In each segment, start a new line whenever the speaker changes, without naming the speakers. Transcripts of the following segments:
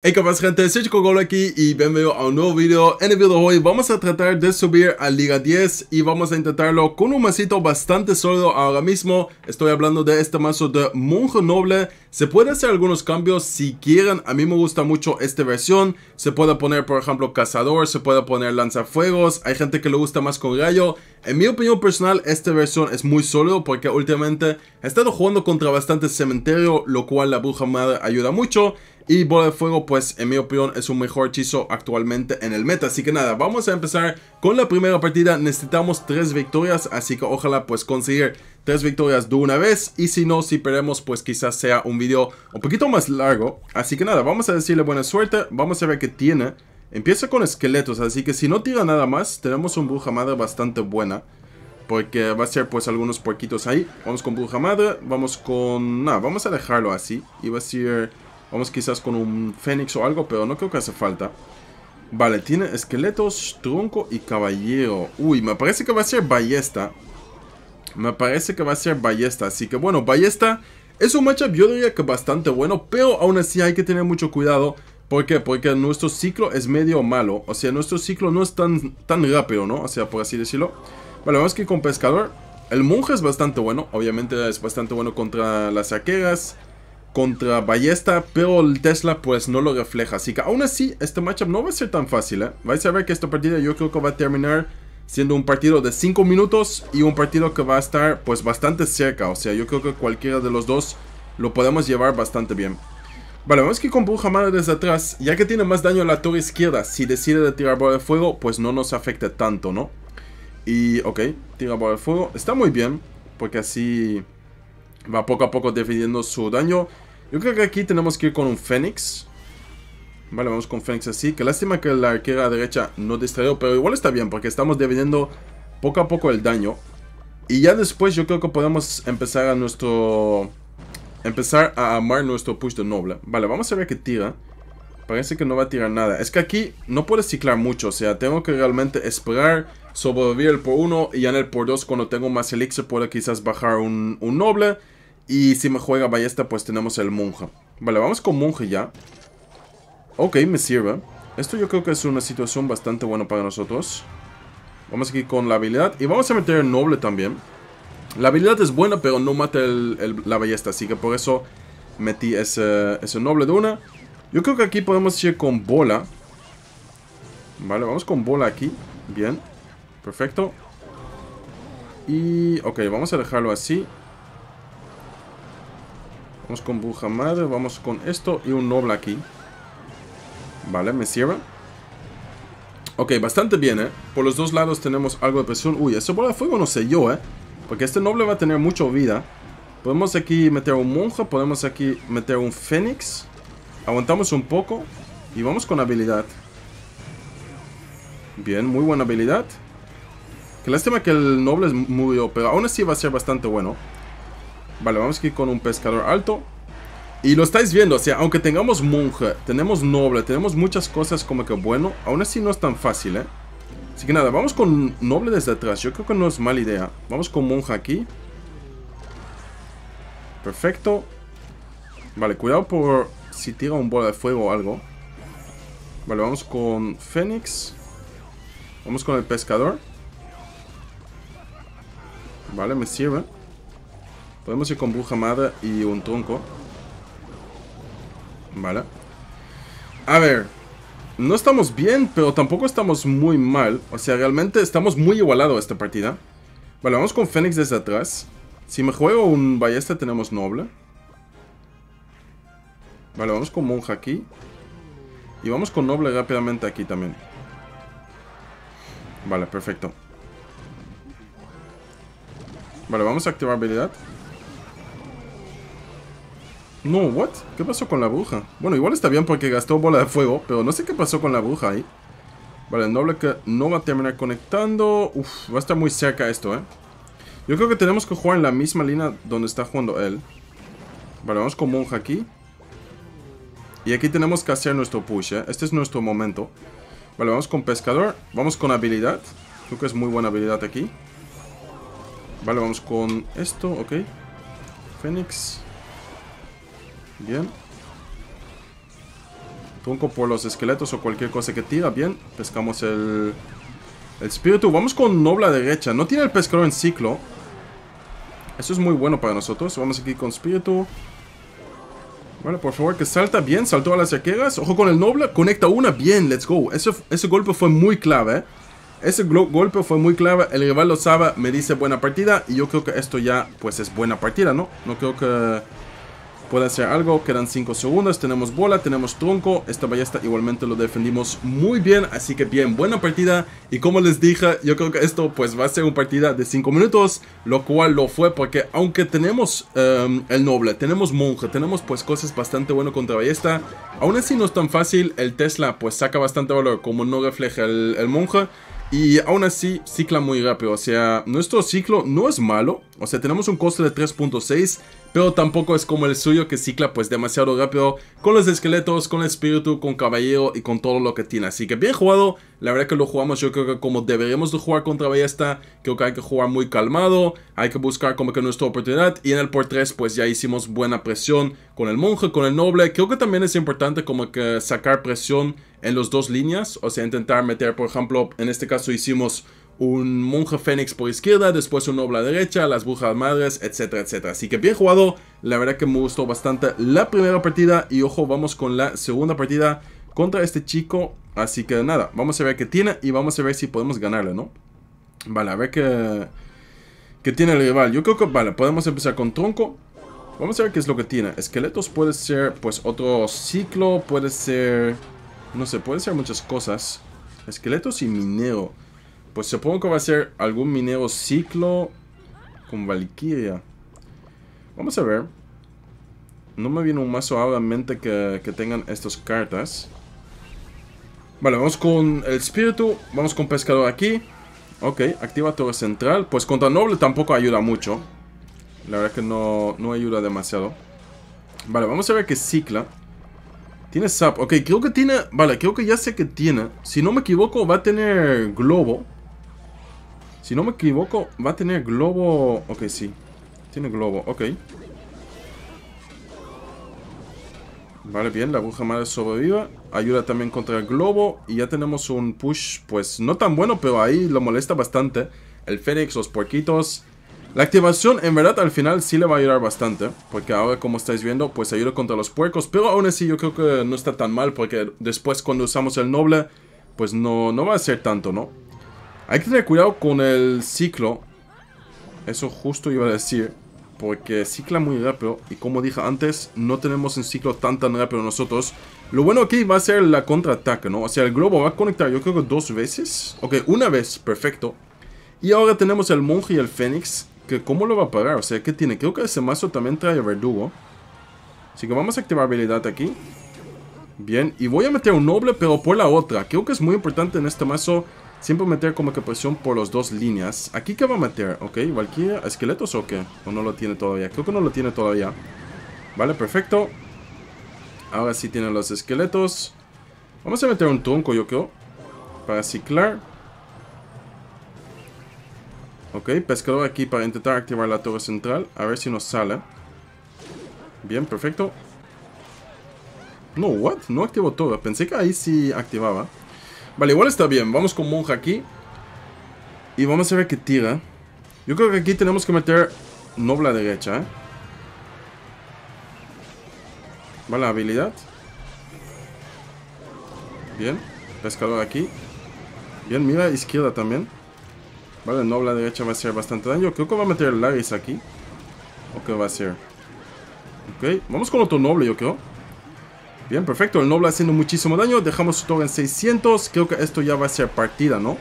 Hey, ¿qué gente? Soy Chico aquí y bienvenido a un nuevo video. En el video de hoy vamos a tratar de subir a Liga 10 y vamos a intentarlo con un masito bastante sólido ahora mismo. Estoy hablando de este mazo de Monje Noble. Se puede hacer algunos cambios si quieren. A mí me gusta mucho esta versión. Se puede poner, por ejemplo, Cazador, se puede poner Lanzafuegos. Hay gente que le gusta más con gallo. En mi opinión personal, esta versión es muy sólido porque últimamente he estado jugando contra bastante cementerio, lo cual la Bruja Madre ayuda mucho. Y bola de fuego, pues en mi opinión es un mejor hechizo actualmente en el meta. Así que nada, vamos a empezar con la primera partida. Necesitamos tres victorias, así que ojalá pues conseguir tres victorias de una vez. Y si no, si perdemos, pues quizás sea un video un poquito más largo. Así que nada, vamos a decirle buena suerte. Vamos a ver qué tiene. Empieza con esqueletos, así que si no tira nada más, tenemos un bruja madre bastante buena. Porque va a ser pues algunos puerquitos ahí. Vamos con bruja madre, vamos con... Nada, vamos a dejarlo así. Y va a ser... Vamos quizás con un fénix o algo, pero no creo que hace falta. Vale, tiene esqueletos, tronco y caballero. Uy, me parece que va a ser ballesta. Me parece que va a ser ballesta. Así que bueno, ballesta es un matchup yo diría que bastante bueno, pero aún así hay que tener mucho cuidado. ¿Por qué? Porque nuestro ciclo es medio malo. O sea, nuestro ciclo no es tan, tan rápido, ¿no? O sea, por así decirlo. Vale, vamos que con pescador. El monje es bastante bueno. Obviamente es bastante bueno contra las arqueras contra Ballesta, pero el Tesla pues no lo refleja. Así que aún así, este matchup no va a ser tan fácil. ¿eh? Vais a ver que esta partida yo creo que va a terminar siendo un partido de 5 minutos y un partido que va a estar pues bastante cerca. O sea, yo creo que cualquiera de los dos lo podemos llevar bastante bien. Vale, vemos que con Bruja Madre desde atrás, ya que tiene más daño a la torre izquierda, si decide de tirar bola de fuego, pues no nos afecta tanto, ¿no? Y, ok, tira bola de fuego, está muy bien, porque así Va poco a poco definiendo su daño. Yo creo que aquí tenemos que ir con un Fénix. Vale, vamos con Fénix así. Que lástima que la arquera derecha no distrae, pero igual está bien porque estamos definiendo poco a poco el daño. Y ya después yo creo que podemos empezar a nuestro... Empezar a amar nuestro push de noble. Vale, vamos a ver qué tira. Parece que no va a tirar nada. Es que aquí no puedes ciclar mucho. O sea, tengo que realmente esperar, sobrevivir el por uno y ya en el por dos cuando tengo más elixir puedo quizás bajar un, noble. Y si me juega ballesta pues tenemos el monja Vale, vamos con monje ya. Ok, me sirve. Esto yo creo que es una situación bastante buena para nosotros. Vamos aquí con la habilidad. Y vamos a meter el noble también. La habilidad es buena, pero no mata la ballesta. Así que por eso metí ese, ese noble de una. Yo creo que aquí podemos ir con bola. Vale, vamos con bola aquí. Bien. Perfecto. Y... Ok, vamos a dejarlo así. Vamos con bruja madre, vamos con esto y un noble aquí. Vale, me cierra. Ok, bastante bien, ¿eh? Por los dos lados tenemos algo de presión. Uy, ese bola de fuego no sé yo, ¿eh? Porque este noble va a tener mucho vida. Podemos aquí meter un monje, podemos aquí meter un fénix. Aguantamos un poco y vamos con habilidad. Bien, muy buena habilidad. Qué lástima que el noble es pero aún así va a ser bastante bueno. Vale, vamos aquí con un pescador alto. Y lo estáis viendo, o sea, aunque tengamos monja, tenemos noble, tenemos muchas cosas como que bueno, aún así no es tan fácil, ¿eh? Así que nada, vamos con noble desde atrás, yo creo que no es mala idea. Vamos con monja aquí. Perfecto. Vale, cuidado por si tira un bola de fuego o algo. Vale, vamos con Fénix. Vamos con el pescador. Vale, me sirve. Podemos ir con bruja madre y un tronco. Vale. A ver. No estamos bien, pero tampoco estamos muy mal. O sea, realmente estamos muy igualados esta partida. Vale, vamos con Fénix desde atrás. Si me juego un ballesta tenemos noble. Vale, vamos con monja aquí. Y vamos con noble rápidamente aquí también. Vale, perfecto. Vale, vamos a activar habilidad. No, what? ¿Qué pasó con la bruja? Bueno, igual está bien porque gastó bola de fuego, pero no sé qué pasó con la bruja ahí. Vale, el noble que no va a terminar conectando. Uf, va a estar muy cerca esto, ¿eh? Yo creo que tenemos que jugar en la misma línea donde está jugando él. Vale, vamos con monja aquí. Y aquí tenemos que hacer nuestro push, ¿eh? Este es nuestro momento. Vale, vamos con pescador. Vamos con habilidad. Creo que es muy buena habilidad aquí. Vale, vamos con esto, ok. Fénix. Bien. Tronco por los esqueletos o cualquier cosa que tira. Bien, pescamos el... El espíritu. Vamos con nobla derecha. No tiene el pescador en ciclo. Eso es muy bueno para nosotros. Vamos aquí con espíritu. Bueno, por favor, que salta bien, saltó a las yaqueras. Ojo con el noble, conecta una bien, let's go. Ese, ese golpe fue muy clave, ¿eh? Ese golpe fue muy clave, el rival lo sabe, me dice buena partida y yo creo que esto ya pues es buena partida, ¿no? No creo que puede hacer algo. Quedan 5 segundos. Tenemos bola, tenemos tronco. Esta ballesta igualmente lo defendimos muy bien. Así que bien, buena partida. Y como les dije, yo creo que esto pues va a ser una partida de 5 minutos. Lo cual lo fue porque aunque tenemos em, el noble, tenemos monja, tenemos pues cosas bastante buenas contra ballesta. Aún así no es tan fácil. El Tesla pues saca bastante valor como no refleja el, el monje. Y aún así, cicla muy rápido. O sea, nuestro ciclo no es malo. O sea, tenemos un coste de 3.6. Pero tampoco es como el suyo que cicla pues demasiado rápido. Con los esqueletos, con el espíritu, con caballero y con todo lo que tiene. Así que bien jugado. La verdad que lo jugamos yo creo que como deberíamos de jugar contra Ballesta. Creo que hay que jugar muy calmado. Hay que buscar como que nuestra oportunidad. Y en el por 3 pues ya hicimos buena presión con el monje, con el noble. Creo que también es importante como que sacar presión en las dos líneas, o sea, intentar meter, por ejemplo, en este caso hicimos un monje fénix por izquierda, después un la derecha, las brujas madres, etcétera, etcétera. Así que bien jugado, la verdad que me gustó bastante la primera partida y ojo, vamos con la segunda partida contra este chico. Así que nada, vamos a ver qué tiene y vamos a ver si podemos ganarle, ¿no? Vale, a ver qué, qué tiene el rival. Yo creo que, vale, podemos empezar con tronco. Vamos a ver qué es lo que tiene. Esqueletos puede ser, pues, otro ciclo, puede ser... No sé, pueden ser muchas cosas. Esqueletos y minero. Pues supongo que va a ser algún minero ciclo con Valkyria. Vamos a ver. No me viene un mazo ahora que, tengan estas cartas. Vale, vamos con el espíritu. Vamos con pescador aquí. Ok, activa torre central. Pues contra noble tampoco ayuda mucho. La verdad que no, no ayuda demasiado. Vale, vamos a ver qué cicla. Tiene Zap. Ok, creo que tiene... Vale, creo que ya sé que tiene. Si no me equivoco, va a tener Globo. Si no me equivoco, va a tener Globo... Ok, sí. Tiene Globo, ok. Vale, bien, la aguja madre sobreviva. Ayuda también contra el globo. Y ya tenemos un push, pues no tan bueno, pero ahí lo molesta bastante. El Fénix, los puerquitos. La activación en verdad al final sí le va a ayudar bastante, porque ahora como estáis viendo pues ayuda contra los puercos, pero aún así yo creo que no está tan mal, porque después cuando usamos el noble pues no, no va a ser tanto, ¿no? Hay que tener cuidado con el ciclo, eso justo iba a decir, porque cicla muy rápido y como dije antes, no tenemos un ciclo tan tan rápido nosotros. Lo bueno aquí va a ser la contraataque, ¿no? O sea, el globo va a conectar yo creo que dos veces. Ok, una vez, perfecto. Y ahora tenemos el monje y el fénix que ¿Cómo lo va a pagar? O sea, ¿qué tiene? Creo que ese mazo también trae verdugo. Así que vamos a activar habilidad aquí. Bien, y voy a meter un noble, pero por la otra. Creo que es muy importante en este mazo siempre meter como que presión por las dos líneas. ¿Aquí qué va a meter? ¿Ok? ¿Valkyria? ¿Esqueletos o qué? ¿O no lo tiene todavía? Creo que no lo tiene todavía. Vale, perfecto. Ahora sí tiene los esqueletos. Vamos a meter un tronco, yo creo. Para ciclar. Ok, pescador aquí para intentar activar la torre central. A ver si nos sale. Bien, perfecto. No, what? No activó torre. Pensé que ahí sí activaba. Vale, igual está bien. Vamos con monja aquí. Y vamos a ver qué tira. Yo creo que aquí tenemos que meter a derecha, ¿eh? Vale, habilidad. Bien. Pescador aquí. Bien, mira, izquierda también. Vale, el noble la derecha va a hacer bastante daño. Creo que va a meter el Laris aquí. ¿O qué va a hacer? Ok, vamos con otro noble, yo creo. Bien, perfecto. El noble haciendo muchísimo daño. Dejamos su torre en 600. Creo que esto ya va a ser partida, ¿no?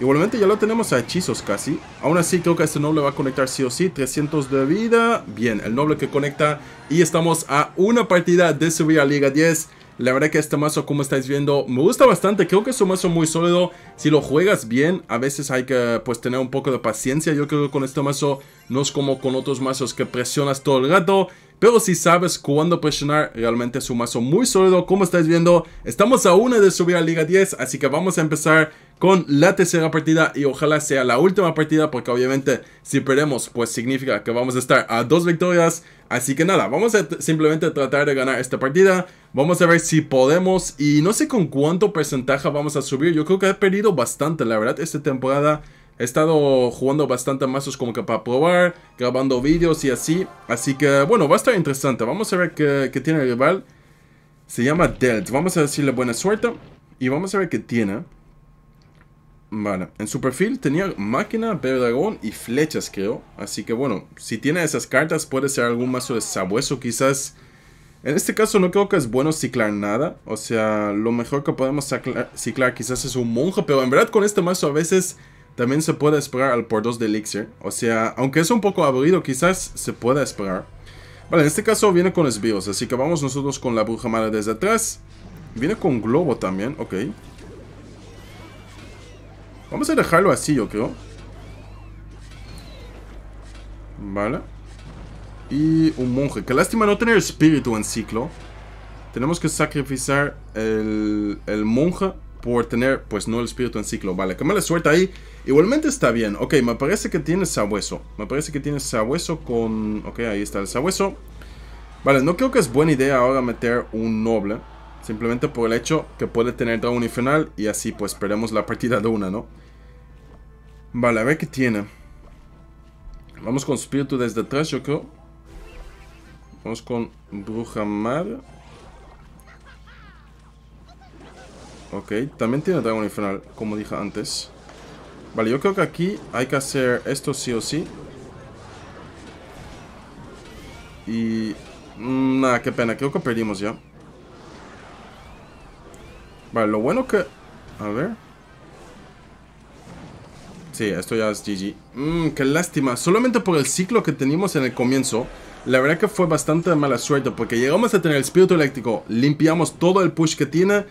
Igualmente ya lo tenemos a hechizos casi. Aún así creo que este noble va a conectar sí o sí. 300 de vida. Bien, el noble que conecta. Y estamos a una partida de subir a Liga 10. La verdad que este mazo, como estáis viendo, me gusta bastante. Creo que es un mazo muy sólido. Si lo juegas bien, a veces hay que pues tener un poco de paciencia. Yo creo que con este mazo no es como con otros mazos que presionas todo el rato. Pero si sabes cuándo presionar, realmente es un mazo muy sólido. Como estáis viendo, estamos a una de subir a Liga 10. Así que vamos a empezar con la tercera partida y ojalá sea la última partida porque obviamente si perdemos pues significa que vamos a estar a dos victorias Así que nada, vamos a simplemente tratar de ganar esta partida. Vamos a ver si podemos y no sé con cuánto porcentaje vamos a subir. Yo creo que he perdido bastante, la verdad, esta temporada. He estado jugando bastante mazos como que para probar, grabando vídeos y así. Así que bueno, va a estar interesante. Vamos a ver qué, tiene el rival. Se llama Delt. Vamos a decirle buena suerte. Y vamos a ver qué tiene. Vale, en su perfil tenía máquina, dragón y flechas, creo. Así que bueno, si tiene esas cartas puede ser algún mazo de sabueso quizás. En este caso no creo que es bueno ciclar nada. O sea, lo mejor que podemos ciclar, quizás es un monje, pero en verdad con este mazo a veces también se puede esperar al por 2 de elixir. O sea, aunque es un poco aburrido quizás se pueda esperar. Vale, en este caso viene con esbiros así que vamos nosotros con la bruja mala desde atrás. Viene con globo también, ok. Vamos a dejarlo así, yo creo. Vale. Y un monje. Qué lástima no tener espíritu en ciclo. Tenemos que sacrificar el, el monje por tener, pues no el espíritu en ciclo. Vale, que mala suerte ahí. Igualmente está bien. Ok, me parece que tiene sabueso. Me parece que tiene sabueso con... Ok, ahí está el sabueso. Vale, no creo que es buena idea ahora meter un noble. Simplemente por el hecho que puede tener dragón infernal y así pues esperemos la partida de una, ¿no? Vale, a ver qué tiene. Vamos con Espíritu desde atrás, yo creo. Vamos con Bruja Mar. Ok, también tiene Dragón Infernal, como dije antes. Vale, yo creo que aquí hay que hacer esto sí o sí. Y... Mm, Nada, qué pena, creo que perdimos ya. Vale, lo bueno que... A ver... Sí, esto ya es GG. Mmm, qué lástima. Solamente por el ciclo que teníamos en el comienzo, la verdad que fue bastante mala suerte porque llegamos a tener el espíritu eléctrico, limpiamos todo el push que tiene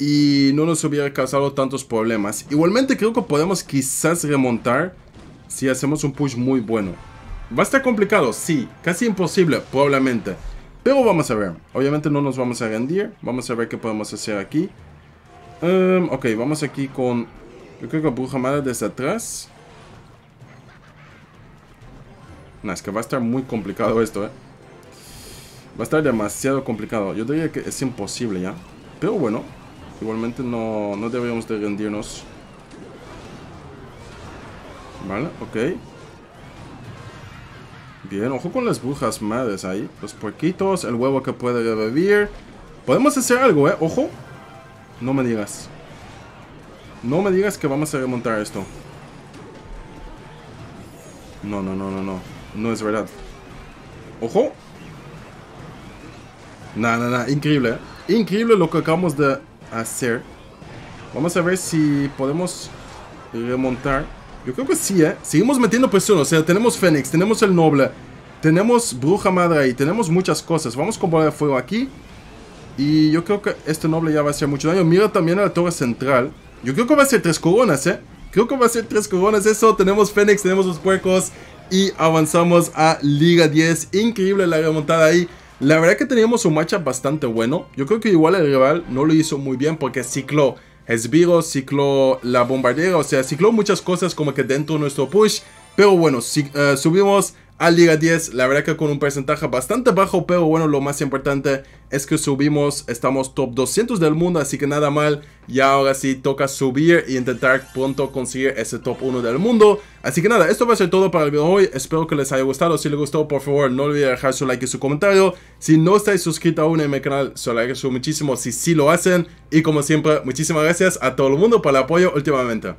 y no nos hubiera causado tantos problemas. Igualmente creo que podemos quizás remontar si hacemos un push muy bueno. Va a estar complicado, sí, casi imposible, probablemente. Pero vamos a ver. Obviamente no nos vamos a rendir. Vamos a ver qué podemos hacer aquí. Em, ok, vamos aquí con yo creo que bruja madre desde atrás. Nah, es que va a estar muy complicado esto, eh. Va a estar demasiado complicado. Yo diría que es imposible ya. Pero bueno, igualmente no, no deberíamos de rendirnos. Vale, ok. Bien, ojo con las brujas madres ahí. Los puerquitos, el huevo que puede revivir. Podemos hacer algo, ¿eh? Ojo. No me digas. No me digas que vamos a remontar esto. No, no, no, no, no. No es verdad. ¡Ojo! nada nah, nah. Increíble, ¿eh? Increíble lo que acabamos de hacer. Vamos a ver si podemos remontar. Yo creo que sí, ¿eh? Seguimos metiendo presión. O sea, tenemos Fénix, tenemos el Noble, tenemos Bruja Madre ahí, tenemos muchas cosas. Vamos con bola de fuego aquí. Y yo creo que este Noble ya va a hacer mucho daño. Mira también a la torre central. Yo creo que va a ser tres coronas, ¿eh? Creo que va a ser tres coronas eso. Tenemos Fénix, tenemos los puercos y avanzamos a Liga 10. Increíble la remontada ahí. La verdad que teníamos un matchup bastante bueno. Yo creo que igual el rival no lo hizo muy bien porque cicló Esbiro, cicló la bombardera, o sea, cicló muchas cosas como que dentro de nuestro push. Pero bueno, eh, subimos al Liga 10. La verdad que con un porcentaje bastante bajo, pero bueno, lo más importante es que subimos, estamos top 200 del mundo, así que nada mal. Y ahora sí toca subir y e intentar pronto conseguir ese top 1 del mundo. Así que nada, esto va a ser todo para el video de hoy. Espero que les haya gustado. Si les gustó, por favor, no olviden dejar su like y su comentario. Si no estáis suscritos aún en mi canal, se lo agradezco muchísimo si sí lo hacen. Y como siempre, muchísimas gracias a todo el mundo por el apoyo últimamente.